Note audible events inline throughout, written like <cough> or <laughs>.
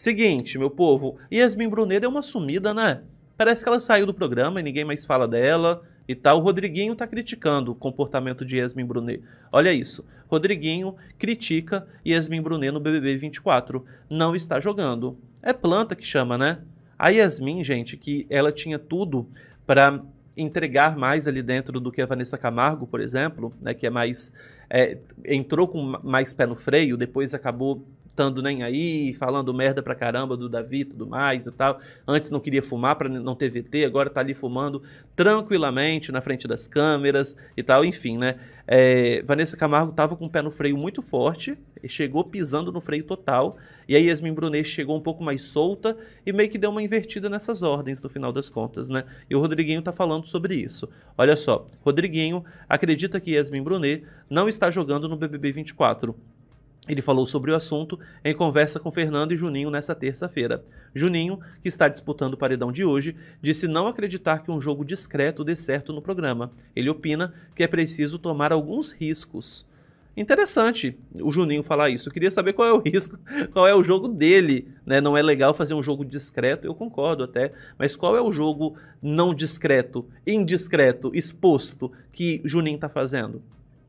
Seguinte, meu povo, Yasmin Brunet é uma sumida, né? Parece que ela saiu do programa e ninguém mais fala dela e tal. O Rodriguinho tá criticando o comportamento de Yasmin Brunet. Olha isso. Rodriguinho critica Yasmin Brunet no BBB 24. Não está jogando. É planta que chama, né? A Yasmin, gente, que ela tinha tudo para entregar mais ali dentro do que a Vanessa Camargo, por exemplo, né, que é mais é, entrou com mais pé no freio, depois acabou estando nem aí, falando merda pra caramba do Davi e tudo mais e tal. Antes não queria fumar pra não ter VT, agora tá ali fumando tranquilamente na frente das câmeras e tal, enfim, né? É, Vanessa Camargo tava com o pé no freio muito forte, chegou pisando no freio total, e aí Yasmin Brunet chegou um pouco mais solta e meio que deu uma invertida nessas ordens no final das contas, né? E o Rodriguinho tá falando sobre isso. Olha só, Rodriguinho acredita que Yasmin Brunet não está jogando no BBB 24. Ele falou sobre o assunto em conversa com Fernando e Juninho nessa terça-feira. Juninho, que está disputando o paredão de hoje, disse não acreditar que um jogo discreto dê certo no programa. Ele opina que é preciso tomar alguns riscos. Interessante o Juninho falar isso. Eu queria saber qual é o risco, <laughs> qual é o jogo dele. Né? Não é legal fazer um jogo discreto, eu concordo até. Mas qual é o jogo não discreto, indiscreto, exposto que Juninho está fazendo?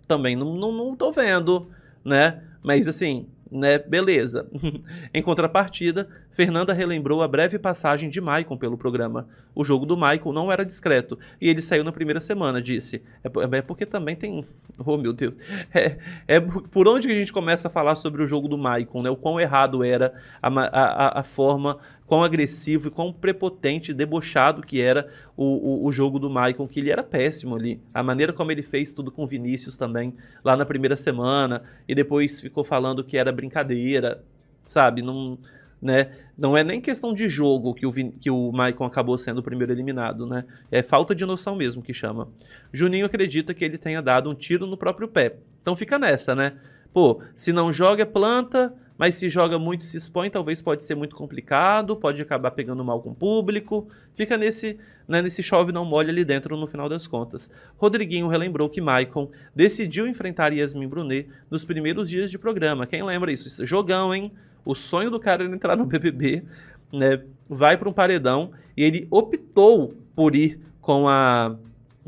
Também não, não, não vendo né? Mas assim, né, beleza. <laughs> em contrapartida, Fernanda relembrou a breve passagem de Michael pelo programa. O jogo do Michael não era discreto e ele saiu na primeira semana, disse. É, é porque também tem. Oh, meu Deus. <laughs> É, é, por onde que a gente começa a falar sobre o jogo do Michael, né? O quão errado era a, a, a forma quão agressivo e quão prepotente, debochado que era o, o, o, jogo do Maicon, que ele era péssimo ali. A maneira como ele fez tudo com o Vinícius também, lá na primeira semana, e depois ficou falando que era brincadeira, sabe? Não, né? Não é nem questão de jogo que o, Vin que o Maicon acabou sendo o primeiro eliminado, né? É falta de noção mesmo que chama. Juninho acredita que ele tenha dado um tiro no próprio pé. Então fica nessa, né? Pô, se não joga é planta, mas se joga muito, se expõe, talvez pode ser muito complicado, pode acabar pegando mal com o público. Fica nesse, né, nesse chove não molha ali dentro no final das contas. Rodriguinho relembrou que Maicon decidiu enfrentar Yasmin Brunet nos primeiros dias de programa. Quem lembra isso? isso é jogão, hein? O sonho do cara era entrar no BBB, né? Vai para um paredão e ele optou por ir com a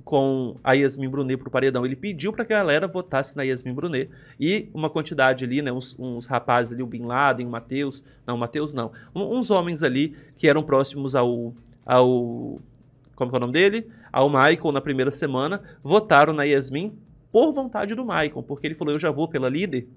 com a Yasmin Brunet pro paredão. Ele pediu para que a galera votasse na Yasmin Brunet e uma quantidade ali, né, uns, uns rapazes ali, o Bin Laden, o Matheus, não, o Matheus não, um, uns homens ali que eram próximos ao, ao como é o nome dele? Ao Michael na primeira semana, votaram na Yasmin por vontade do Michael, porque ele falou, eu já vou pela líder,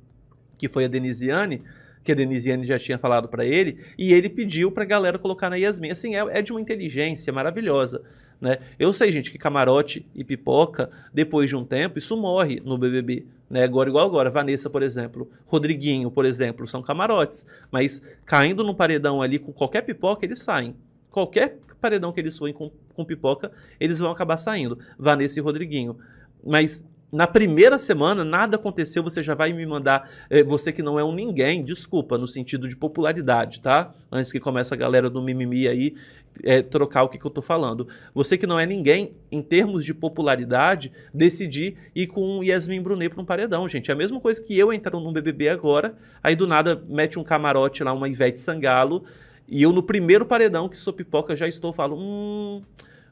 que foi a Denisiane, que a Denisiane já tinha falado para ele, e ele pediu para a galera colocar na Yasmin. Assim, é, é de uma inteligência maravilhosa. Né? Eu sei, gente, que camarote e pipoca, depois de um tempo, isso morre no BBB. Né? Agora, igual agora, Vanessa, por exemplo, Rodriguinho, por exemplo, são camarotes. Mas caindo no paredão ali com qualquer pipoca, eles saem. Qualquer paredão que eles forem com, com pipoca, eles vão acabar saindo. Vanessa e Rodriguinho. Mas na primeira semana nada aconteceu, você já vai me mandar, eh, você que não é um ninguém, desculpa, no sentido de popularidade, tá? Antes que comece a galera do mimimi aí é, trocar o que, que eu tô falando. Você que não é ninguém, em termos de popularidade, decidir ir com Yasmin Brunet para um paredão, gente. É a mesma coisa que eu entrar num BBB agora, aí do nada mete um camarote lá, uma Ivete Sangalo, e eu no primeiro paredão que sou pipoca já estou, falo, hum...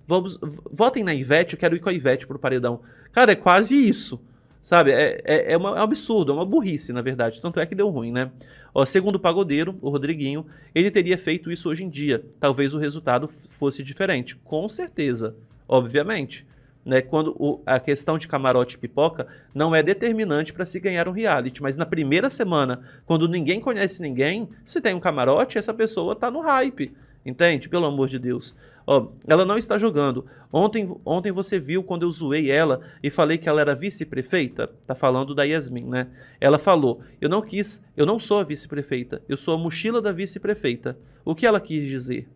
Vamos, votem na Ivete, eu quero ir com a Ivete pro paredão. Cara, é quase isso. Sabe? É, é, é, uma, é, um absurdo, é uma burrice, na verdade. Tanto é que deu ruim, né? Ó, segundo o pagodeiro, o Rodriguinho, ele teria feito isso hoje em dia. Talvez o resultado fosse diferente. Com certeza, obviamente. Né, quando o, a questão de camarote e pipoca não é determinante para se ganhar um reality, mas na primeira semana, quando ninguém conhece ninguém, se tem um camarote, essa pessoa está no hype. Entende? Pelo amor de Deus. Ó, ela não está jogando. Ontem, ontem você viu quando eu zoei ela e falei que ela era vice-prefeita? Tá falando da Yasmin, né? Ela falou: "Eu não quis, eu não sou a vice-prefeita, eu sou a mochila da vice-prefeita". O que ela quis dizer?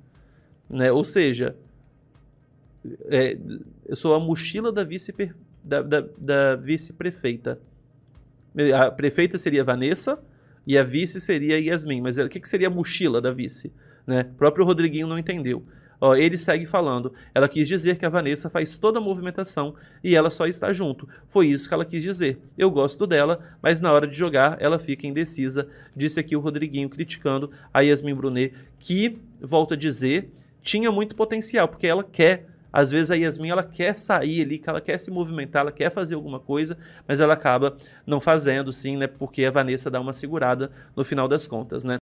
Né? Ou seja, é, eu sou a mochila da vice-prefeita. Da, da, da vice -prefeita. a prefeita seria Vanessa e a vice seria Yasmin, mas é, o que, que seria a mochila da vice? Né? O próprio Rodriguinho não entendeu. Ó, ele segue falando. Ela quis dizer que a Vanessa faz toda a movimentação e ela só está junto. Foi isso que ela quis dizer. Eu gosto dela, mas na hora de jogar ela fica indecisa. Disse aqui o Rodriguinho criticando a Yasmin Brunet, que, volta a dizer, tinha muito potencial, porque ela quer. Às vezes a Yasmin ela quer sair ali, que ela quer se movimentar, ela quer fazer alguma coisa, mas ela acaba não fazendo, sim, né? Porque a Vanessa dá uma segurada no final das contas, né?